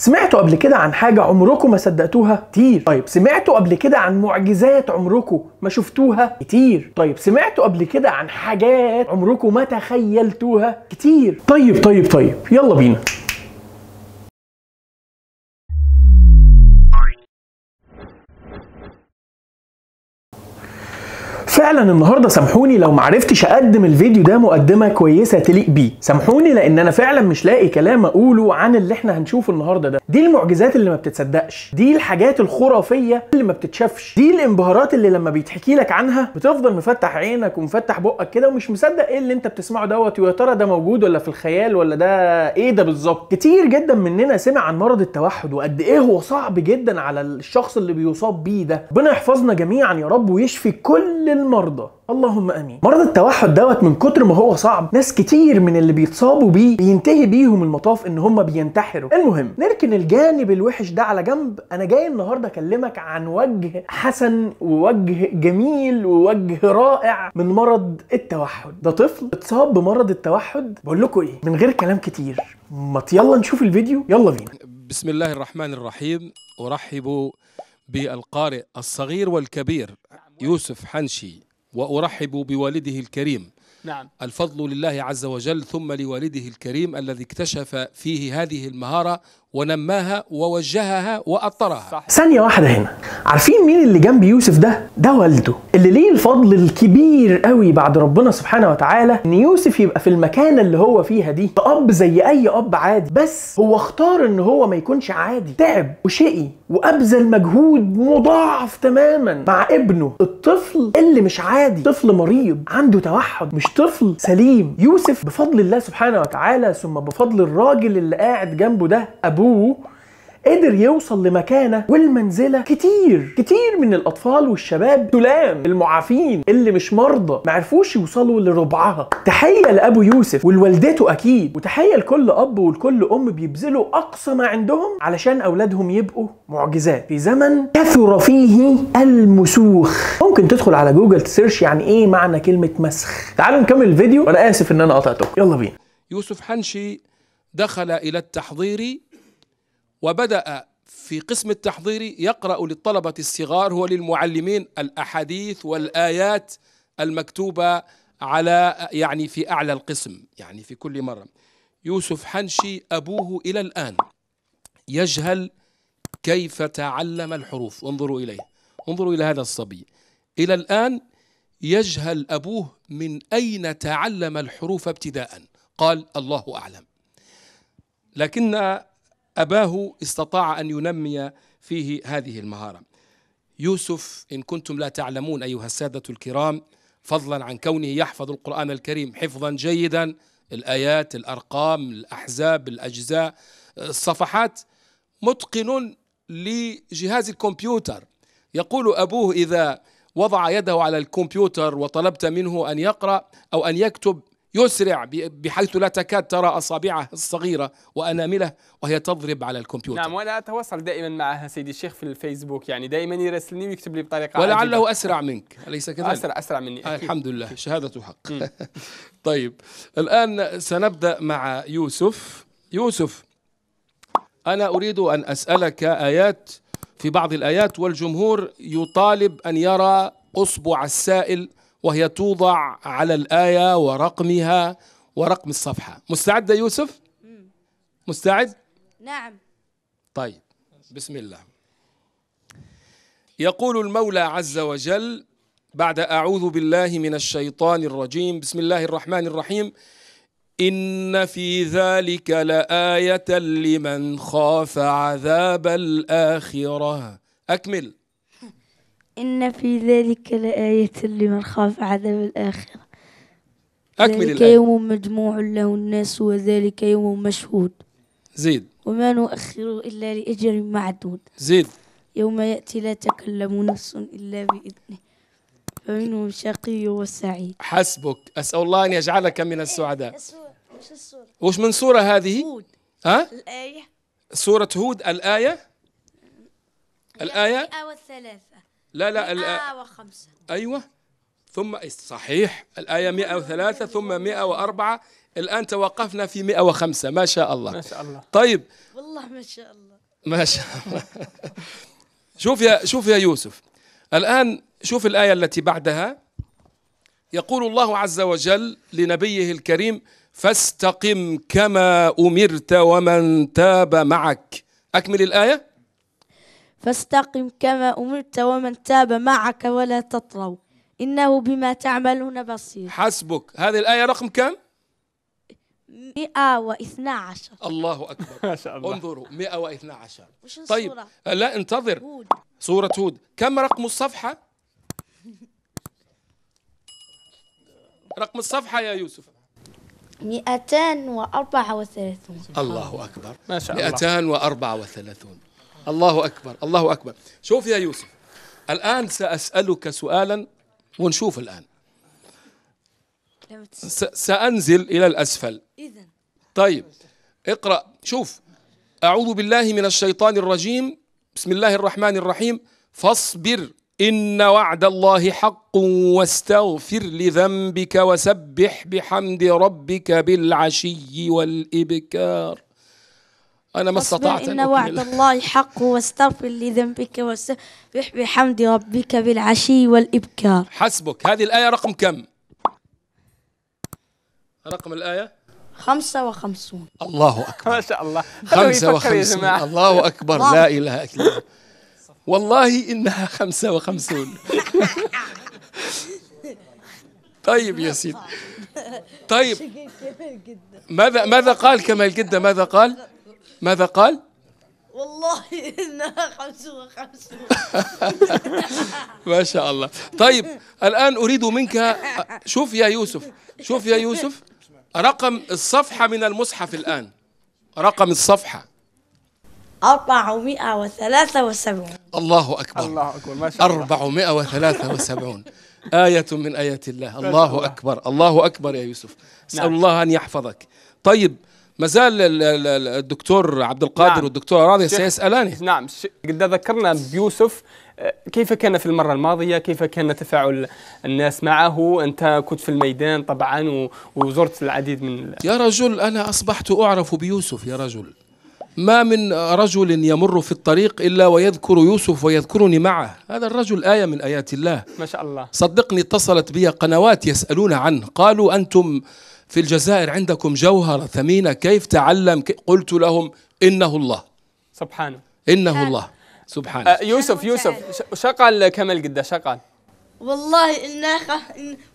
سمعتوا قبل كده عن حاجة عمركم ما صدقتوها؟ كتير. طيب سمعتوا قبل كده عن معجزات عمركم ما شفتوها؟ كتير. طيب سمعتوا قبل كده عن حاجات عمركم ما تخيلتوها؟ كتير. طيب طيب طيب يلا بينا. فعلا النهارده سامحوني لو معرفتش اقدم الفيديو ده مقدمه كويسه تليق بيه سامحوني لان انا فعلا مش لاقي كلام اقوله عن اللي احنا هنشوفه النهارده ده دي المعجزات اللي ما بتتصدقش دي الحاجات الخرافيه اللي ما بتتشافش دي الانبهارات اللي لما بيتحكي لك عنها بتفضل مفتح عينك ومفتح بقك كده ومش مصدق ايه اللي انت بتسمعه دوت ويا ترى ده موجود ولا في الخيال ولا ده ايه ده بالظبط كتير جدا مننا سمع عن مرض التوحد وقد ايه هو صعب جدا على الشخص اللي بيصاب بيه ده ربنا يحفظنا جميعا يا رب ويشفي كل المرض مرضى اللهم امين مرض التوحد دوت من كتر ما هو صعب ناس كتير من اللي بيتصابوا بيه بينتهي بيهم المطاف ان هم بينتحروا المهم نركن الجانب الوحش ده على جنب انا جاي النهارده اكلمك عن وجه حسن ووجه جميل ووجه رائع من مرض التوحد ده طفل اتصاب بمرض التوحد بقول لكم ايه من غير كلام كتير ما يلا نشوف الفيديو يلا بينا بسم الله الرحمن الرحيم ارحب بالقارئ الصغير والكبير يوسف حنشي وأرحب بوالده الكريم نعم الفضل لله عز وجل ثم لوالده الكريم الذي اكتشف فيه هذه المهارة ونماها ووجهها وأطرها ثانية واحدة هنا عارفين مين اللي جنب يوسف ده؟ ده والده اللي ليه الفضل الكبير قوي بعد ربنا سبحانه وتعالى ان يوسف يبقى في المكانة اللي هو فيها دي اب زي أي أب عادي بس هو اختار ان هو ما يكونش عادي تعب وشقي وأبذل مجهود مضاعف تماما مع ابنه الطفل اللي مش عادي طفل مريض عنده توحد مش طفل سليم يوسف بفضل الله سبحانه وتعالى ثم بفضل الراجل اللي قاعد جنبه ده ابوه قدر يوصل لمكانة والمنزلة كتير كتير من الأطفال والشباب تلام المعافين اللي مش مرضى معرفوش يوصلوا لربعها تحية لأبو يوسف ولوالدته أكيد وتحية لكل أب ولكل أم بيبذلوا أقصى ما عندهم علشان أولادهم يبقوا معجزات في زمن كثر فيه المسوخ ممكن تدخل على جوجل تسيرش يعني إيه معنى كلمة مسخ تعالوا نكمل الفيديو وأنا آسف إن أنا قطعتكم يلا بينا يوسف حنشي دخل إلى التحضير وبدأ في قسم التحضير يقرأ للطلبة الصغار هو للمعلمين الأحاديث والآيات المكتوبة على يعني في أعلى القسم يعني في كل مرة يوسف حنشي أبوه إلى الآن يجهل كيف تعلم الحروف انظروا إليه انظروا إلى هذا الصبي إلى الآن يجهل أبوه من أين تعلم الحروف ابتداء قال الله أعلم لكن أباه استطاع أن ينمي فيه هذه المهارة يوسف إن كنتم لا تعلمون أيها السادة الكرام فضلا عن كونه يحفظ القرآن الكريم حفظا جيدا الآيات الأرقام الأحزاب الأجزاء الصفحات متقن لجهاز الكمبيوتر يقول أبوه إذا وضع يده على الكمبيوتر وطلبت منه أن يقرأ أو أن يكتب يسرع بحيث لا تكاد ترى أصابعه الصغيرة وأنامله وهي تضرب على الكمبيوتر نعم وأنا أتواصل دائما معها سيدي الشيخ في الفيسبوك يعني دائما يراسلني ويكتب لي بطريقة ولعله أسرع منك أليس كذلك؟ أسرع أسرع مني أكيد. الحمد لله شهادة حق طيب الآن سنبدأ مع يوسف يوسف أنا أريد أن أسألك آيات في بعض الآيات والجمهور يطالب أن يرى أصبع السائل وهي توضع على الآية ورقمها ورقم الصفحة مستعد يوسف؟ مستعد؟ نعم طيب بسم الله يقول المولى عز وجل بعد أعوذ بالله من الشيطان الرجيم بسم الله الرحمن الرحيم إن في ذلك لآية لمن خاف عذاب الآخرة أكمل إن في ذلك لآية لمن خاف عذاب الآخرة أكمل ذلك الآية. يوم مجموع له الناس وذلك يوم مشهود زيد وما نؤخره إلا لأجل معدود زيد يوم يأتي لا تكلم نفس إلا بإذنه فمنهم شقي وسعيد حسبك أسأل الله أن يجعلك من السعداء إيه، وش السورة وش من سورة هذه؟ هود ها؟ الآية سورة هود الآية الآية والثلاث لا لا 105 أيوة ثم إيه، صحيح الآية 103 ثم 104 الآن توقفنا في 105 ما شاء الله ما شاء الله طيب والله ما شاء الله ما شاء الله شوف يا شوف يا يوسف الآن شوف الآية التي بعدها يقول الله عز وجل لنبيه الكريم فاستقم كما أمرت ومن تاب معك أكمل الآية فاستقم كما أمرت ومن تاب معك ولا تطغوا إنه بما تعملون بصير حسبك هذه الآية رقم كم؟ 112 طيب، الله أكبر ما شاء الله انظروا 112 طيب لا انتظر سورة هود كم رقم الصفحة؟ رقم الصفحة يا يوسف 234 الله أكبر ما شاء الله 234 الله أكبر الله أكبر شوف يا يوسف الآن سأسألك سؤالا ونشوف الآن سأنزل إلى الأسفل طيب اقرأ شوف أعوذ بالله من الشيطان الرجيم بسم الله الرحمن الرحيم فاصبر إن وعد الله حق واستغفر لذنبك وسبح بحمد ربك بالعشي والإبكار أنا ما استطعت إن وعد الله حق واستغفر لذنبك وسبح بحمد ربك بالعشي والإبكار حسبك هذه الآية رقم كم؟ رقم الآية 55 الله أكبر ما شاء الله 55 الله أكبر لا إله إلا الله والله إنها 55 طيب يا سيدي طيب ماذا ماذا قال كمال جدا ماذا قال؟ ماذا قال؟ والله انها خمس وخمس ما شاء الله طيب الان اريد منك شوف يا يوسف شوف يا يوسف رقم الصفحه من المصحف الان رقم الصفحه 473 الله أكبر الله أكبر ما شاء الله 473 آية من آيات الله الله أكبر الله أكبر يا يوسف أسأل نعم. الله أن يحفظك طيب ما زال الدكتور عبد القادر نعم. والدكتور راضي سيسالاني نعم قد ذكرنا بيوسف آه، كيف كان في المره الماضيه كيف كان تفاعل الناس معه انت كنت في الميدان طبعا وزرت العديد من يا رجل انا اصبحت اعرف بيوسف يا رجل ما من رجل يمر في الطريق الا ويذكر يوسف ويذكرني معه هذا الرجل ايه من ايات الله ما شاء الله صدقني اتصلت بي قنوات يسالون عنه قالوا انتم في الجزائر عندكم جوهرة ثمينة كيف تعلم كي قلت لهم إنه الله سبحانه إنه الله سبحانه آه، يوسف يوسف شقال كمل قدة شقال والله انها خ...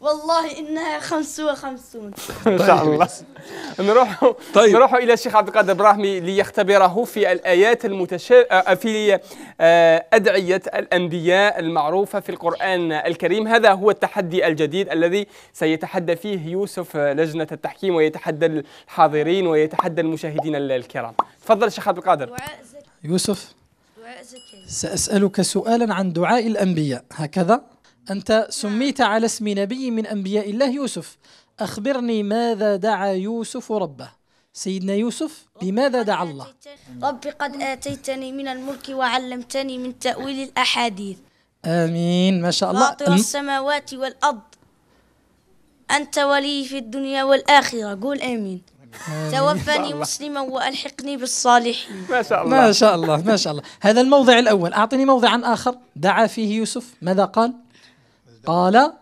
والله انها 55 ان شاء طيب. الله نروحوا طيب. نروحوا الى الشيخ عبد القادر ابراهيمي ليختبره في الايات المتشابهه آه، في آه، ادعيه الانبياء المعروفه في القران الكريم هذا هو التحدي الجديد الذي سيتحدى فيه يوسف لجنه التحكيم ويتحدى الحاضرين ويتحدى المشاهدين الكرام تفضل الشيخ عبد القادر يوسف ساسالك سؤالا عن دعاء الانبياء هكذا أنت سميت نعم. على اسم نبي من أنبياء الله يوسف أخبرني ماذا دعا يوسف ربه سيدنا يوسف بماذا دعا الله ربي قد آتيتني من الملك وعلمتني من تأويل الأحاديث آمين ما شاء الله فاطر السماوات والأرض أنت ولي في الدنيا والآخرة قول آمين توفني مسلما والحقني بالصالحين ما شاء الله ما شاء الله ما شاء الله هذا الموضع الاول اعطني موضعا اخر دعا فيه يوسف ماذا قال قال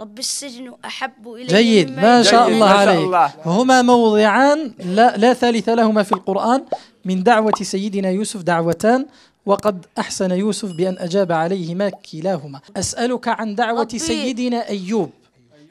رب السجن أحب إلي جيد ما شاء الله عليك هما موضعان لا, لا ثالث لهما في القرآن من دعوة سيدنا يوسف دعوتان وقد أحسن يوسف بأن أجاب عليهما كلاهما أسألك عن دعوة سيدنا أيوب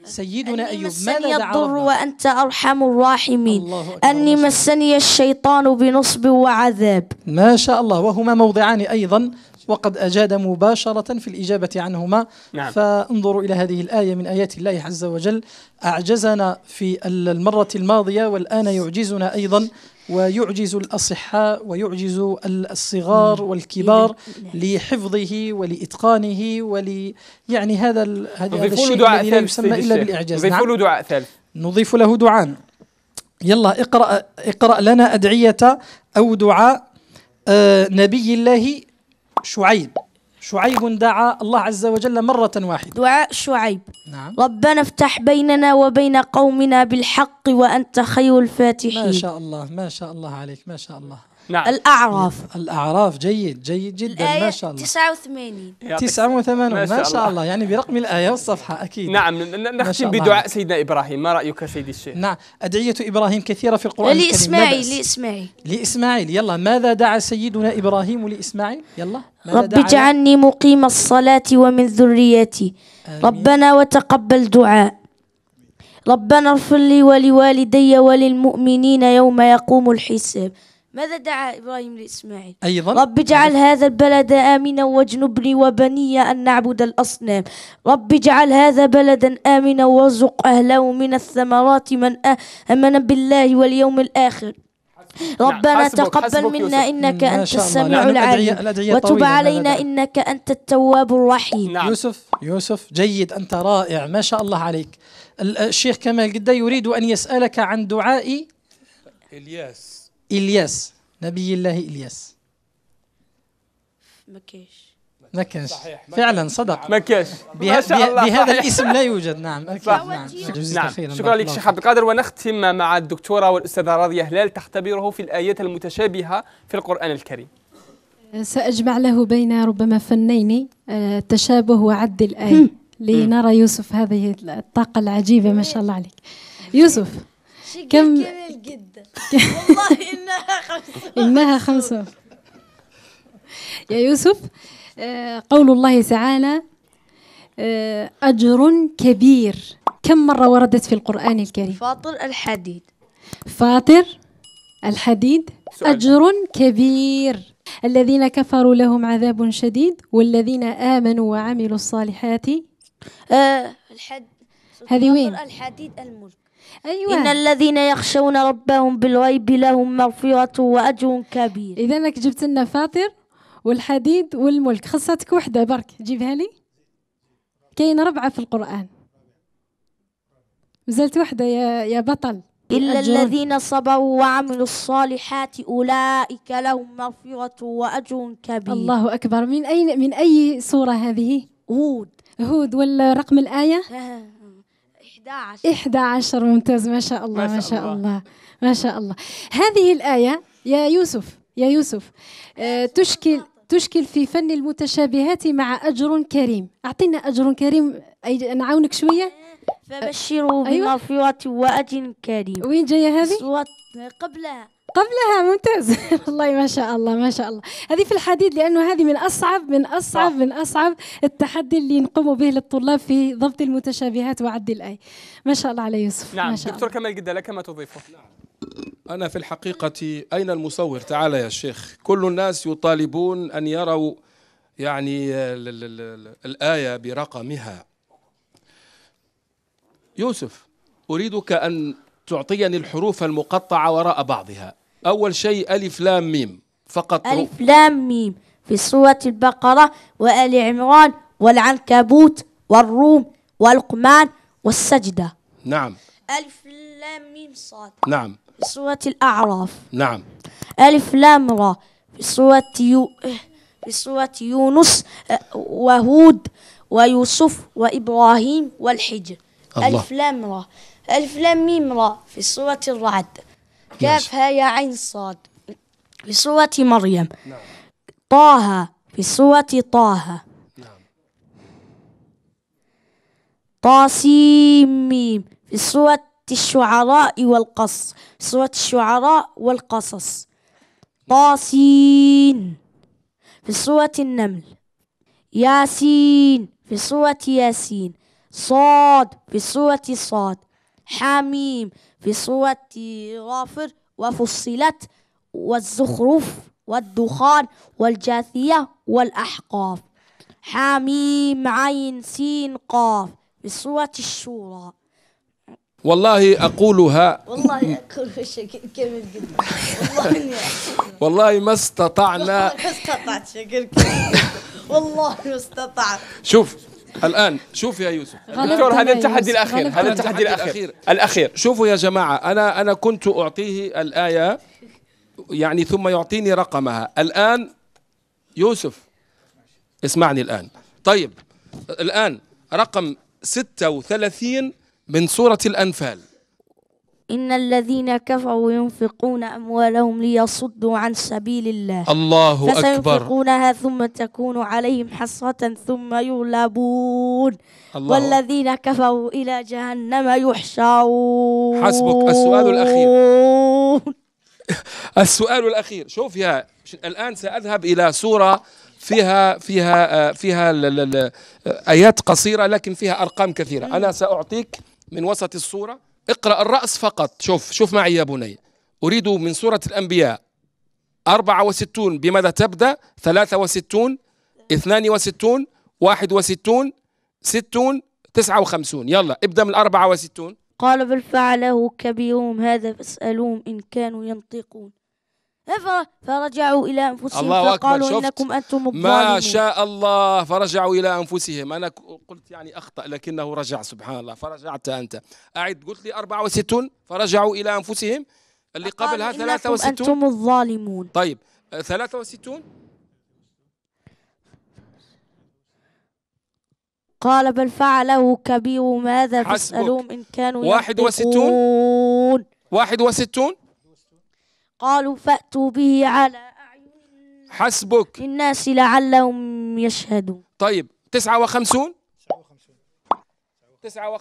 سيدنا أيوب مسني الضر وأنت أرحم الراحمين أني مسني الشيطان بنصب وعذاب ما شاء الله وهما موضعان أيضا وقد أجاد مباشرة في الإجابة عنهما نعم. فانظروا إلى هذه الآية من آيات الله عز وجل أعجزنا في المرة الماضية والآن يعجزنا أيضا ويعجز الأصحاء ويعجز الصغار والكبار لحفظه ولإتقانه ول يعني هذا هذا الشيء الذي لا يسمى إلا بالإعجاز نضيف نعم. له دعاء ثالث نضيف له دعاء يلا اقرأ اقرأ لنا أدعية أو دعاء آه، نبي الله شعيب شعيب دعا الله عز وجل مرة واحدة دعاء شعيب نعم ربنا افتح بيننا وبين قومنا بالحق وأنت خير الفاتحين ما شاء الله ما شاء الله عليك ما شاء الله نعم الأعراف الأعراف جيد جيد جدا ما شاء الله 89 89 ما شاء, ما شاء الله يعني برقم الآية والصفحة أكيد نعم نختم بدعاء سيدنا إبراهيم ما رأيك سيدي الشيخ نعم أدعية إبراهيم كثيرة في القرآن الكريم لإسماعيل لإسماعيل لإسماعيل يلا ماذا دعا سيدنا إبراهيم لإسماعيل يلا رب اجعلني مقيم الصلاة ومن ذريتي ربنا وتقبل دعاء ربنا اغفر لي ولوالدي وللمؤمنين يوم يقوم الحساب ماذا دعا إبراهيم لإسماعيل أيضا رب اجعل هذا البلد آمنا واجنبني وبني أن نعبد الأصنام رب اجعل هذا بلدا آمنا وارزق أهله من الثمرات من آمن بالله واليوم الآخر ربنا نعم. حسبك تقبل حسبك منا انك انت السميع العليم وتب علينا انك انت التواب الرحيم نعم. يوسف يوسف جيد انت رائع ما شاء الله عليك الشيخ كمال قد يريد ان يسالك عن دعاء الياس الياس نبي الله الياس ما كاش ما فعلا صدق نعم. ما كاش بهذا الاسم لا يوجد نعم اكيد نعم, نعم. شكرا لك شيخ عبد القادر ونختم مع الدكتوره والاستاذه راضيه هلال تختبره في الايات المتشابهه في القران الكريم ساجمع له بين ربما فنين التشابه آه، وعد الايه لنرى يوسف هذه الطاقه العجيبه ما شاء الله عليك يوسف كم كبير جدا والله انها خمسون انها خمسون يا يوسف آه، قول الله تعالى آه، أجر كبير كم مرة وردت في القرآن الكريم فاطر الحديد فاطر الحديد أجر كبير الذين كفروا لهم عذاب شديد والذين آمنوا وعملوا الصالحات آه الحد هذه وين الحديد الملك أيوة. إن الذين يخشون ربهم بالغيب لهم مغفرة وأجر كبير إذا أنك جبت لنا فاطر والحديد والملك خصتك وحدة برك جيبها لي كاين ربعة في القرآن مازالت وحدة يا, يا بطل إلا أجل. الذين صبروا وعملوا الصالحات أولئك لهم مغفرة وأجر كبير الله أكبر من أي من أي سورة هذه؟ هود هود ولا رقم الآية؟ 11 11 ممتاز ما شاء الله ما شاء الله. ما شاء الله هذه الآية يا يوسف يا يوسف آه، تشكل تشكل في فن المتشابهات مع أجر كريم أعطينا أجر كريم أي نعاونك شوية فبشروا أيوة. بمغفرة وأجر كريم وين جاية هذه؟ قبلها قبلها ممتاز والله ما شاء الله ما شاء الله هذه في الحديد لانه هذه من اصعب من اصعب من اصعب التحدي اللي نقوم به للطلاب في ضبط المتشابهات وعد الاي ما شاء الله على يوسف نعم ما شاء دكتور الله. كمال جدا لك ما تضيفه نعم. انا في الحقيقه اين المصور تعال يا شيخ كل الناس يطالبون ان يروا يعني الايه برقمها يوسف اريدك ان تعطيني الحروف المقطعة وراء بعضها أول شيء ألف لام ميم فقط ألف لام ميم في سورة البقرة وآل عمران والعنكبوت والروم والقمان والسجدة نعم ألف لام ميم صاد نعم في سورة الأعراف نعم ألف لام را في سورة يو... في سورة يونس وهود ويوسف وإبراهيم والحجر الله. ألف لام را ألف لام ميم را في سورة الرعد كافها يا عين صاد في سورة مريم نعم. طه في سورة طه نعم. طاسيم ميم في سورة الشعراء والقص سورة الشعراء والقصص طاسين في سورة النمل ياسين في سورة ياسين صاد في سورة صاد حميم في صورة غافر وفصلت والزخرف والدخان والجاثية والأحقاف حميم عين سين قاف في صورة الشورى والله أقولها والله أقولها جدا والله والله ما استطعنا ما استطعت والله ما استطعت شوف الان شوف يا يوسف دكتور هذا التحدي الاخير هذا التحدي الاخير الاخير شوفوا يا جماعه انا انا كنت اعطيه الايه يعني ثم يعطيني رقمها الان يوسف اسمعني الان طيب الان رقم 36 من سوره الانفال إن الذين كفروا ينفقون أموالهم ليصدوا عن سبيل الله الله أكبر فسينفقونها ثم تكون عليهم حسرة ثم يغلبون الله والذين كفروا إلى جهنم يحشرون حسبك السؤال الأخير السؤال الأخير شوف يا الآن سأذهب إلى سورة فيها فيها فيها آيات قصيرة لكن فيها أرقام كثيرة أنا سأعطيك من وسط الصورة اقرأ الرأس فقط شوف شوف معي يا بني أريد من سورة الأنبياء 64 بماذا تبدأ 63 62 61 60 59 يلا ابدأ من 64 قال بل فعله كبيرهم هذا فاسألوهم إن كانوا ينطقون فرجعوا إلى أنفسهم الله فقالوا أكبر إنكم أنتم الظالمون ما شاء الله فرجعوا إلى أنفسهم أنا قلت يعني أخطأ لكنه رجع سبحان الله فرجعت أنت أعد قلت لي 64 فرجعوا إلى أنفسهم اللي قبلها 63 أنتم الظالمون طيب 63 آه، قال بل فعله كبير ماذا تسألون إن كانوا 61 61 قالوا فأتوا به على أعين حسبك الناس لعلهم يشهدون طيب تسعة وخمسون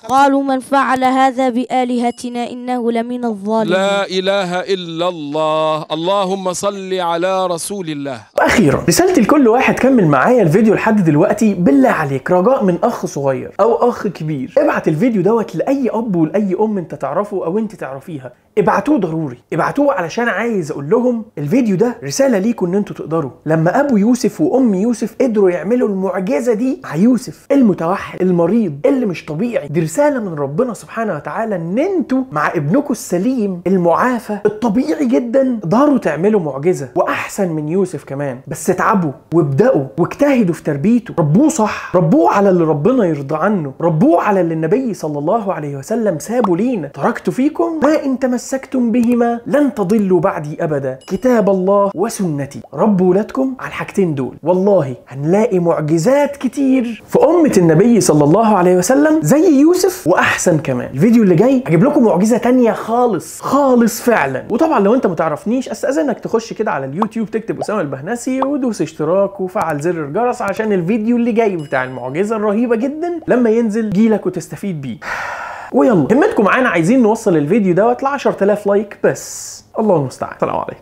قالوا من فعل هذا بآلهتنا إنه لمن الظالمين لا إله إلا الله اللهم صل على رسول الله وأخيرا رسالتي لكل واحد كمل معايا الفيديو لحد دلوقتي بالله عليك رجاء من أخ صغير أو أخ كبير ابعت الفيديو دوت لأي أب ولأي أم أنت تعرفه أو أنت تعرفيها ابعتوه ضروري ابعتوه علشان عايز أقول لهم الفيديو ده رسالة ليكم إن أنتوا تقدروا لما أبو يوسف وأم يوسف قدروا يعملوا المعجزة دي على يوسف المتوحد المريض اللي مش طبيعي طبيعي دي رساله من ربنا سبحانه وتعالى ان انتوا مع ابنكم السليم المعافى الطبيعي جدا تقدروا تعملوا معجزه واحسن من يوسف كمان بس اتعبوا وابداوا واجتهدوا في تربيته ربوه صح ربوه على اللي ربنا يرضى عنه ربوه على اللي النبي صلى الله عليه وسلم سابه لينا تركت فيكم ما ان تمسكتم بهما لن تضلوا بعدي ابدا كتاب الله وسنتي ربوا ولادكم على الحاجتين دول والله هنلاقي معجزات كتير في امه النبي صلى الله عليه وسلم زي زي يوسف واحسن كمان الفيديو اللي جاي هجيب لكم معجزه تانية خالص خالص فعلا وطبعا لو انت متعرفنيش استاذنك تخش كده على اليوتيوب تكتب اسامه البهنسي ودوس اشتراك وفعل زر الجرس عشان الفيديو اللي جاي بتاع المعجزه الرهيبه جدا لما ينزل جيلك وتستفيد بيه ويلا همتكم معانا عايزين نوصل الفيديو دوت ل 10000 لايك بس الله المستعان السلام عليكم